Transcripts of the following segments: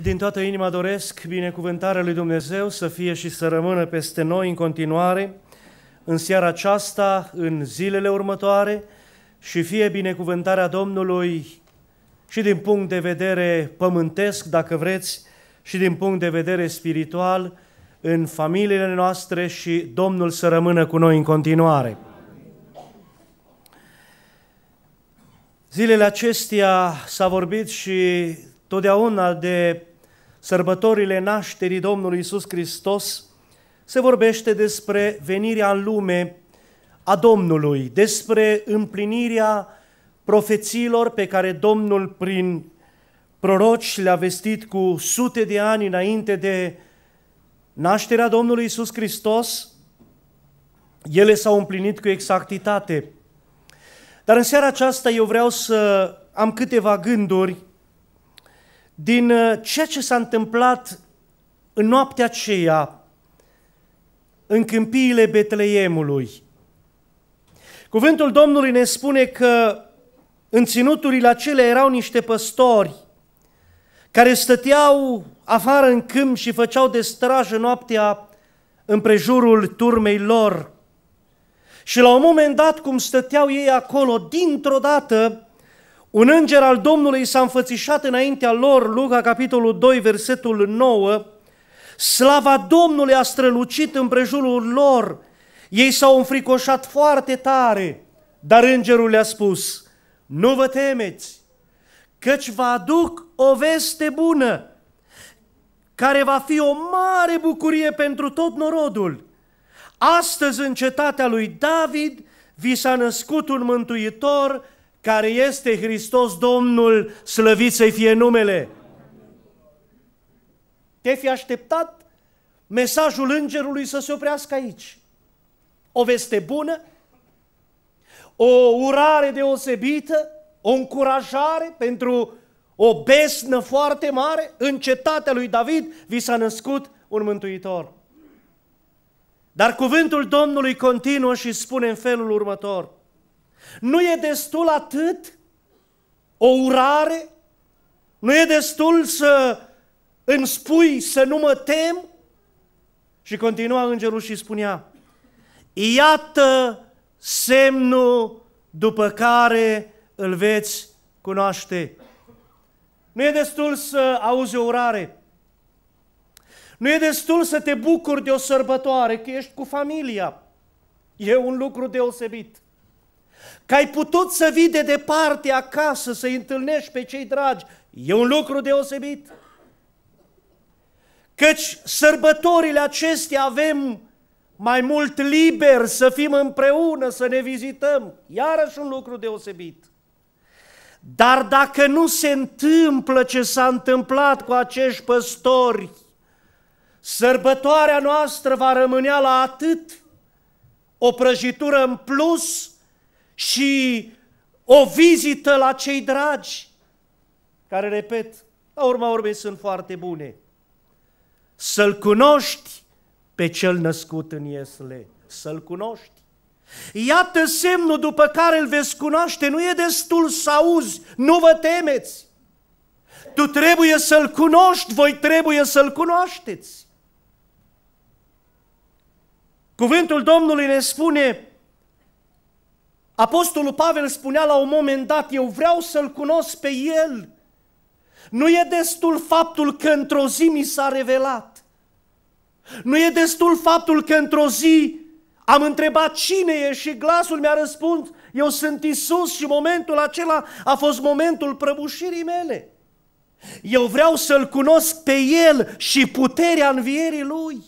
Din toată inima doresc binecuvântarea lui Dumnezeu să fie și să rămână peste noi în continuare, în seara aceasta, în zilele următoare și fie binecuvântarea Domnului și din punct de vedere pământesc, dacă vreți, și din punct de vedere spiritual, în familiile noastre și Domnul să rămână cu noi în continuare. Zilele acestea s-a vorbit și totdeauna de sărbătorile nașterii Domnului Isus Hristos, se vorbește despre venirea în lume a Domnului, despre împlinirea profețiilor pe care Domnul prin proroci le-a vestit cu sute de ani înainte de nașterea Domnului Isus Hristos, ele s-au împlinit cu exactitate. Dar în seara aceasta eu vreau să am câteva gânduri din uh, ceea ce s-a întâmplat în noaptea aceea în câmpiile Betleemului. Cuvântul Domnului ne spune că în ținuturile acelea erau niște păstori care stăteau afară în câmp și făceau de strajă noaptea împrejurul turmei lor. Și la un moment dat, cum stăteau ei acolo, dintr-o dată, un înger al Domnului s-a înfățișat înaintea lor, Luca capitolul 2, versetul 9, slava Domnului a strălucit împrejurul lor, ei s-au înfricoșat foarte tare, dar îngerul le-a spus, nu vă temeți, căci vă aduc o veste bună, care va fi o mare bucurie pentru tot norodul. Astăzi în cetatea lui David vi s-a născut un mântuitor, care este Hristos Domnul, slăvit să-i fie numele. Te fi așteptat mesajul îngerului să se oprească aici. O veste bună, o urare deosebită, o încurajare pentru o besnă foarte mare, în cetatea lui David vi s-a născut un mântuitor. Dar cuvântul Domnului continuă și spune în felul următor – nu e destul atât o urare? Nu e destul să îmi spui să nu mă tem? Și continua îngerul și spunea, iată semnul după care îl veți cunoaște. Nu e destul să auzi o urare. Nu e destul să te bucuri de o sărbătoare, că ești cu familia. E un lucru deosebit. Că ai putut să vii de departe acasă, să-i întâlnești pe cei dragi, e un lucru deosebit. Căci sărbătorile acestea avem mai mult liber să fim împreună, să ne vizităm, iarăși un lucru deosebit. Dar dacă nu se întâmplă ce s-a întâmplat cu acești păstori, sărbătoarea noastră va rămânea la atât o prăjitură în plus și o vizită la cei dragi, care, repet, la urma urmei sunt foarte bune. Să-L cunoști pe Cel născut în Iesle, să-L cunoști. Iată semnul după care îl veți cunoaște, nu e destul să auzi, nu vă temeți. Tu trebuie să-L cunoști, voi trebuie să-L cunoașteți. Cuvântul Domnului ne spune, Apostolul Pavel spunea la un moment dat, eu vreau să-L cunosc pe El. Nu e destul faptul că într-o zi mi s-a revelat. Nu e destul faptul că într-o zi am întrebat cine e și glasul mi-a răspuns, eu sunt Isus și momentul acela a fost momentul prăbușirii mele. Eu vreau să-L cunosc pe El și puterea învierii Lui.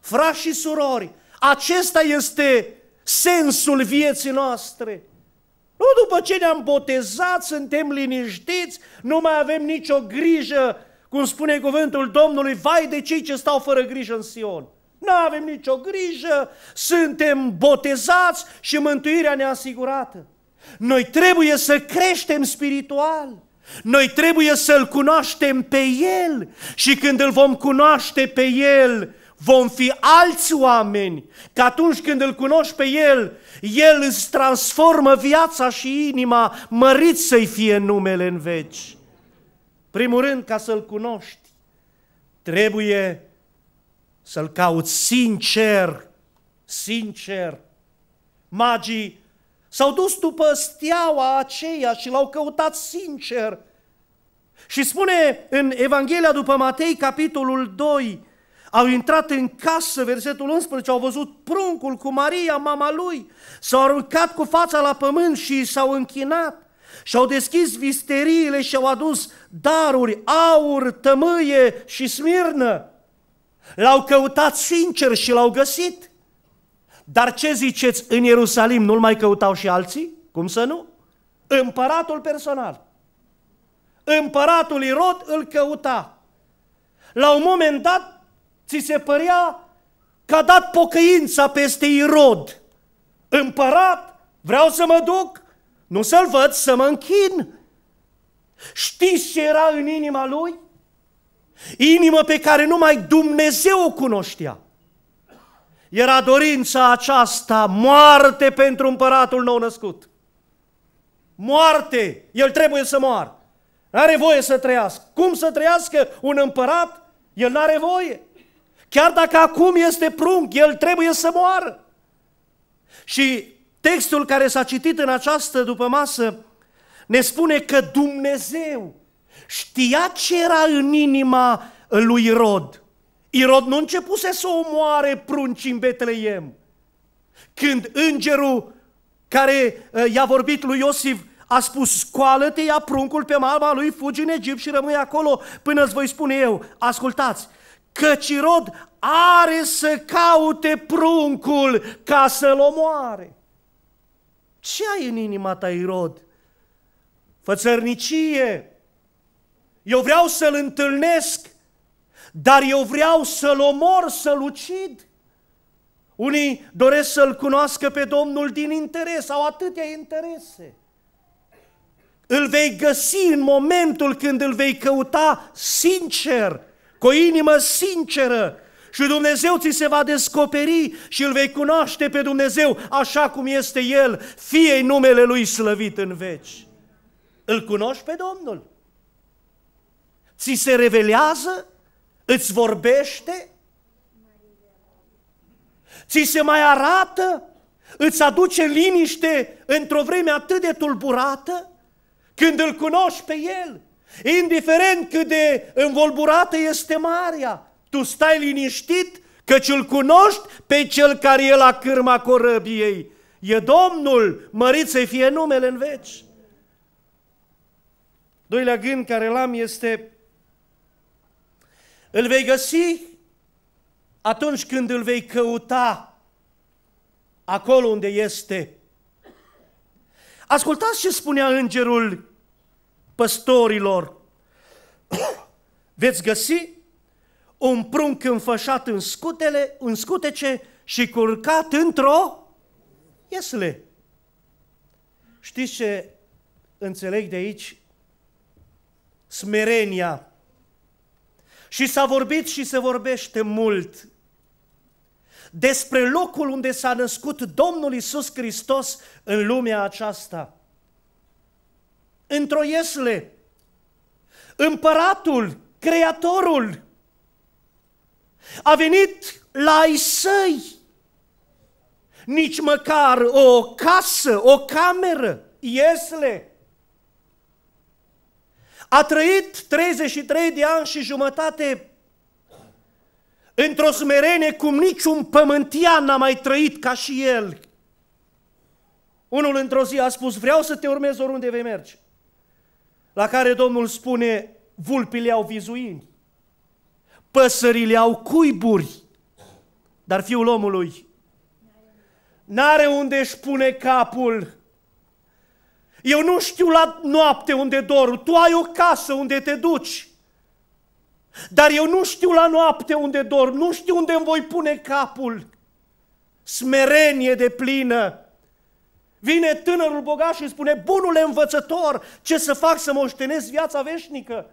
Frați și surori, acesta este sensul vieții noastre. Nu după ce ne-am botezat, suntem liniștiți, nu mai avem nicio grijă, cum spune cuvântul Domnului, vai de cei ce stau fără grijă în Sion. Nu avem nicio grijă, suntem botezați și mântuirea neasigurată. Noi trebuie să creștem spiritual. Noi trebuie să-L cunoaștem pe El și când îl vom cunoaște pe El, vom fi alți oameni, că atunci când îl cunoști pe El, El îți transformă viața și inima, mărit să-i fie numele în veci. Primul rând, ca să-L cunoști, trebuie să-L cauți sincer, sincer. Magii s-au dus după steaua aceea și l-au căutat sincer. Și spune în Evanghelia după Matei, capitolul 2, au intrat în casă, versetul 11, au văzut pruncul cu Maria, mama lui, s-au aruncat cu fața la pământ și s-au închinat. Și-au deschis visteriile și-au adus daruri, aur, tămâie și smirnă. L-au căutat sincer și l-au găsit. Dar ce ziceți, în Ierusalim nu-l mai căutau și alții? Cum să nu? Împăratul personal. Împăratul Irod îl căuta. La un moment dat, ți se părea că a dat pocăința peste Irod. Împărat, vreau să mă duc, nu să-l văd să mă închin. Știți ce era în inima lui? Inimă pe care numai Dumnezeu o cunoștea. Era dorința aceasta, moarte pentru împăratul nou născut. Moarte! El trebuie să moară. n are voie să trăiască. Cum să trăiască un împărat? El nu are voie. Chiar dacă acum este prunc, el trebuie să moară. Și textul care s-a citit în această după masă ne spune că Dumnezeu știa ce era în inima lui Irod. Irod nu începuse să omoare prunci în Betleem. Când îngerul care ă, i-a vorbit lui Iosif a spus, scoală-te, ia pruncul pe mama lui, fugi în Egipt și rămâi acolo până îți voi spune eu. Ascultați, căci Irod are să caute pruncul ca să-l omoare. Ce ai în inima ta, Irod? Fățărnicie. Eu vreau să-l întâlnesc, dar eu vreau să-l omor, să-l ucid. Unii doresc să-L cunoască pe Domnul din interes, au atâtea interese. Îl vei găsi în momentul când îl vei căuta sincer, cu o inimă sinceră și Dumnezeu ți se va descoperi și îl vei cunoaște pe Dumnezeu așa cum este El, fie numele Lui slăvit în veci. Îl cunoști pe Domnul. Ți se revelează, îți vorbește, ți se mai arată, îți aduce liniște într-o vreme atât de tulburată, când îl cunoști pe El, Indiferent cât de învolburată este marea, tu stai liniștit căci îl cunoști pe cel care e la cârma corăbiei. E Domnul, mărit să fie numele în veci. Doilea gând care l-am este, îl vei găsi atunci când îl vei căuta acolo unde este. Ascultați ce spunea îngerul păstorilor, veți găsi un prunc înfășat în, scutele, în scutece și curcat într-o iesle. Știți ce înțeleg de aici? Smerenia. Și s-a vorbit și se vorbește mult despre locul unde s-a născut Domnul Isus Hristos în lumea aceasta. Într-o iesle. împăratul, creatorul, a venit la ai săi, nici măcar o casă, o cameră, iesle. A trăit 33 de ani și jumătate într-o smerenie cum niciun pământian n-a mai trăit ca și el. Unul într-o zi a spus, vreau să te urmez oriunde vei merge la care Domnul spune, vulpile au vizuini, păsările au cuiburi, dar fiul omului n-are unde își pune capul. Eu nu știu la noapte unde dor, tu ai o casă unde te duci. Dar eu nu știu la noapte unde dor, nu știu unde îmi voi pune capul. Smerenie de plină Vine tânărul bogat și spune, bunule învățător, ce să fac să moștenesc viața veșnică?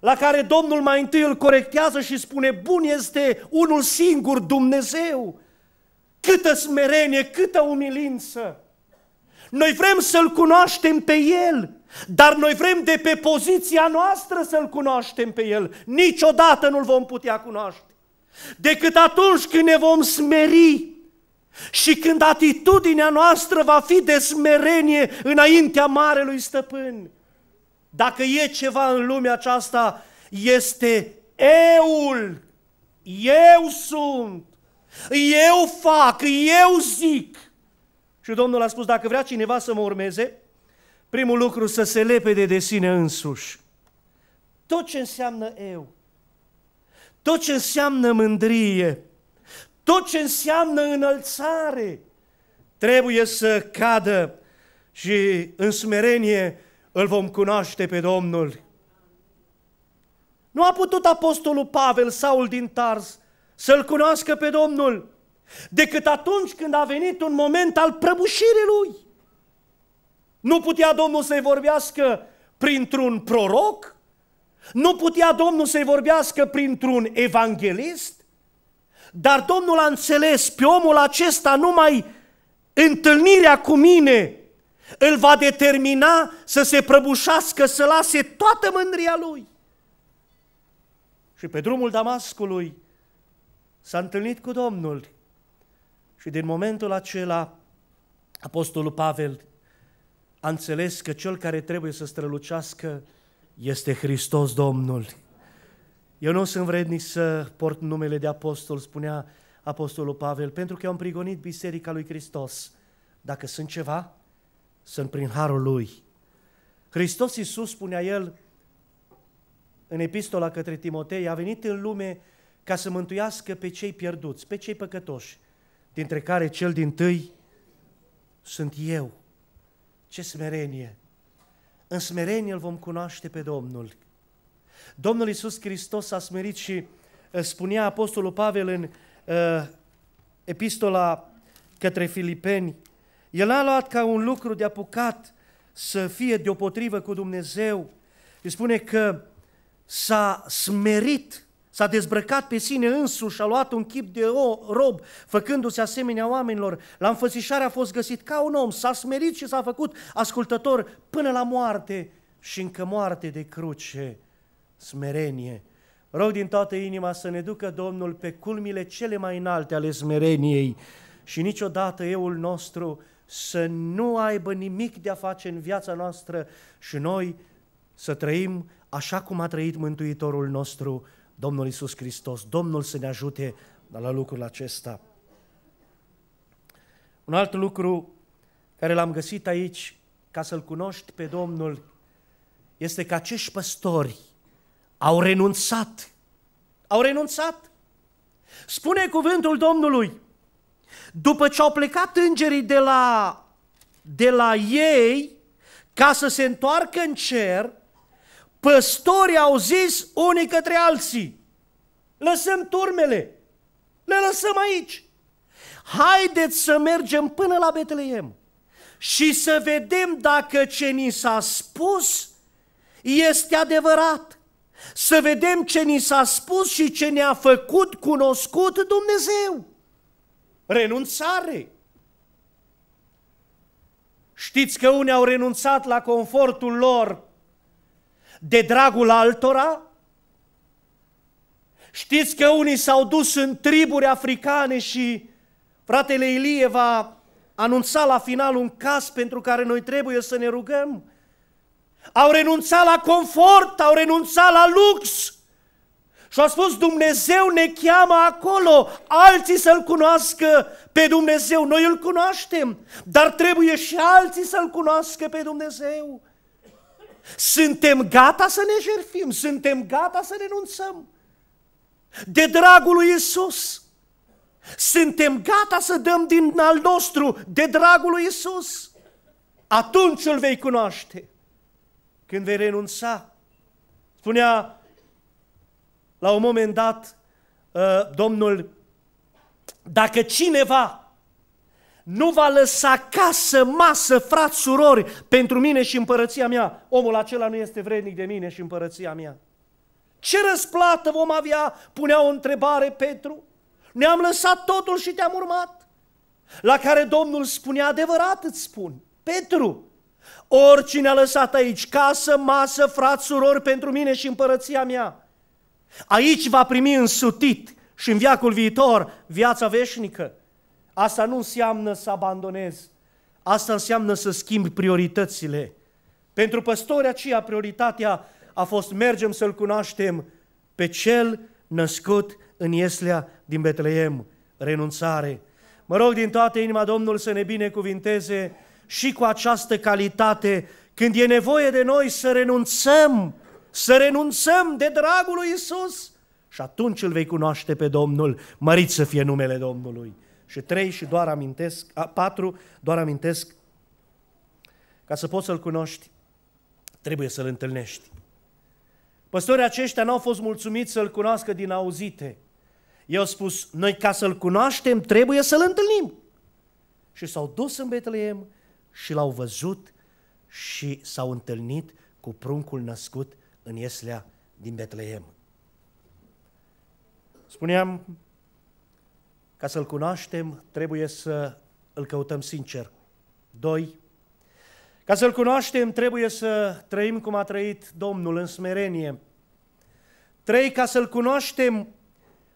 La care Domnul mai întâi îl corectează și spune, bun este unul singur, Dumnezeu. Câtă smerenie, câtă umilință! Noi vrem să-L cunoaștem pe El, dar noi vrem de pe poziția noastră să-L cunoaștem pe El. Niciodată nu-L vom putea cunoaște. Decât atunci când ne vom smeri și când atitudinea noastră va fi de smerenie înaintea Marelui Stăpân, dacă e ceva în lumea aceasta, este eul, eu sunt, eu fac, eu zic. Și Domnul a spus, dacă vrea cineva să mă urmeze, primul lucru să se lepede de sine însuși. Tot ce înseamnă eu, tot ce înseamnă mândrie, tot ce înseamnă înălțare trebuie să cadă și în smerenie îl vom cunoaște pe Domnul. Nu a putut apostolul Pavel, Saul din Tars, să-l cunoască pe Domnul decât atunci când a venit un moment al prăbușirii lui. Nu putea Domnul să-i vorbească printr-un proroc? Nu putea Domnul să-i vorbească printr-un evanghelist? Dar Domnul a înțeles pe omul acesta numai întâlnirea cu mine îl va determina să se prăbușească, să lase toată mândria lui. Și pe drumul Damascului s-a întâlnit cu Domnul și din momentul acela Apostolul Pavel a înțeles că cel care trebuie să strălucească este Hristos Domnul. Eu nu sunt vrednic să port numele de apostol, spunea apostolul Pavel, pentru că eu am prigonit biserica lui Hristos. Dacă sunt ceva, sunt prin harul lui. Hristos Iisus, spunea el în epistola către Timotei, a venit în lume ca să mântuiască pe cei pierduți, pe cei păcătoși, dintre care cel din tâi sunt eu. Ce smerenie! În smerenie îl vom cunoaște pe Domnul, Domnul Iisus Hristos a smerit și eh, spunea Apostolul Pavel în uh, epistola către Filipeni, el a luat ca un lucru de apucat să fie deopotrivă cu Dumnezeu. Îi spune că s-a smerit, s-a dezbrăcat pe sine însuși, a luat un chip de o, rob, făcându-se asemenea oamenilor. La înfățișare a fost găsit ca un om, s-a smerit și s-a făcut ascultător până la moarte și încă moarte de cruce smerenie. Rău din toată inima să ne ducă Domnul pe culmile cele mai înalte ale smereniei și niciodată euul nostru să nu aibă nimic de a face în viața noastră și noi să trăim așa cum a trăit Mântuitorul nostru, Domnul Isus Hristos. Domnul să ne ajute la lucrul acesta. Un alt lucru care l-am găsit aici ca să-L cunoști pe Domnul este că acești păstori au renunțat. Au renunțat. Spune cuvântul Domnului, după ce au plecat îngerii de la, de la ei, ca să se întoarcă în cer, păstorii au zis unii către alții, lăsăm turmele, le lăsăm aici. Haideți să mergem până la Betleem și să vedem dacă ce ni s-a spus este adevărat. Să vedem ce ni s-a spus și ce ne-a făcut cunoscut Dumnezeu. Renunțare. Știți că unii au renunțat la confortul lor de dragul altora? Știți că unii s-au dus în triburi africane și fratele Ilie va anunța la final un caz pentru care noi trebuie să ne rugăm. Au renunțat la confort, au renunțat la lux. Și au spus, Dumnezeu ne cheamă acolo, alții să-L cunoască pe Dumnezeu. Noi îl cunoaștem, dar trebuie și alții să-L cunoască pe Dumnezeu. Suntem gata să ne jerfim, suntem gata să renunțăm. De dragul lui Isus. Suntem gata să dăm din al nostru de dragul lui Isus. Atunci îl vei cunoaște când vei renunța. Spunea la un moment dat uh, Domnul, dacă cineva nu va lăsa casă, masă, frați, surori pentru mine și împărăția mea, omul acela nu este vrednic de mine și împărăția mea. Ce răsplată vom avea? Punea o întrebare Petru. Ne-am lăsat totul și te-am urmat. La care Domnul spunea, adevărat îți spun, Petru, Oricine a lăsat aici casă, masă, frați, surori pentru mine și împărăția mea, aici va primi însutit și în viacul viitor viața veșnică. Asta nu înseamnă să abandonezi, asta înseamnă să schimbi prioritățile. Pentru păstori aceia, prioritatea a fost mergem să-L cunoaștem pe Cel născut în Ieslea din Betleem, renunțare. Mă rog din toată inima Domnul să ne binecuvinteze și cu această calitate când e nevoie de noi să renunțăm, să renunțăm de dragul lui Isus. Și atunci îl vei cunoaște pe Domnul, mărit să fie numele Domnului. Și trei și doar amintesc, a, patru, doar amintesc, ca să poți să-L cunoști, trebuie să-L întâlnești. Păstorii aceștia n-au fost mulțumiți să-L cunoască din auzite. Eu au spus, noi ca să-L cunoaștem trebuie să-L întâlnim. Și s-au dus în Betleem și l-au văzut și s-au întâlnit cu pruncul născut în Ieslea din Betlehem. Spuneam, ca să-L cunoaștem, trebuie să îl căutăm sincer. Doi. Ca să-L cunoaștem, trebuie să trăim cum a trăit Domnul în smerenie. Trei, Ca să-L cunoaștem,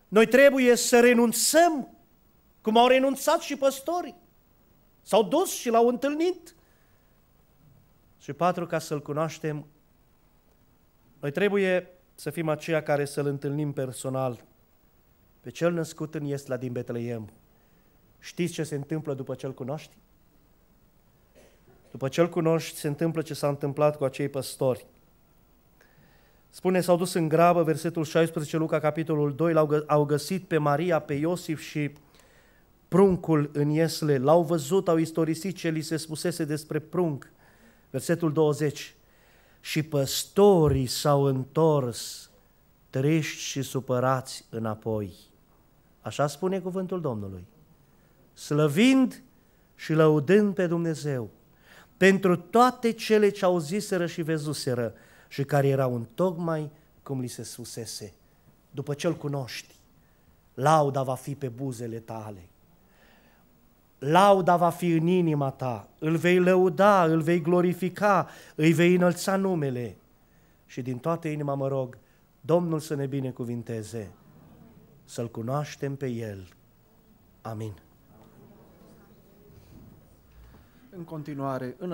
noi trebuie să renunțăm cum au renunțat și păstorii. S-au dus și l-au întâlnit. Și patru, ca să-L cunoaștem, noi trebuie să fim aceia care să-L întâlnim personal, pe cel născut în la din Betleem. Știți ce se întâmplă după ce-L cunoști? După ce-L cunoști, se întâmplă ce s-a întâmplat cu acei păstori. Spune, s-au dus în grabă, versetul 16, Luca, capitolul 2, l-au, gă- au găsit pe Maria, pe Iosif și pruncul în Iesle. L-au văzut, au istorisit ce li se spusese despre prunc. Versetul 20. Și păstorii s-au întors, triști și supărați înapoi. Așa spune cuvântul Domnului. Slăvind și lăudând pe Dumnezeu pentru toate cele ce au ziseră și văzuseră și care erau în tocmai cum li se susese. După ce-L cunoști, lauda va fi pe buzele tale. Lauda va fi în inima ta, îl vei lăuda, îl vei glorifica, îi vei înălța numele. Și din toată inima mă rog, Domnul să ne binecuvinteze, să-L cunoaștem pe El. Amin. În continuare, în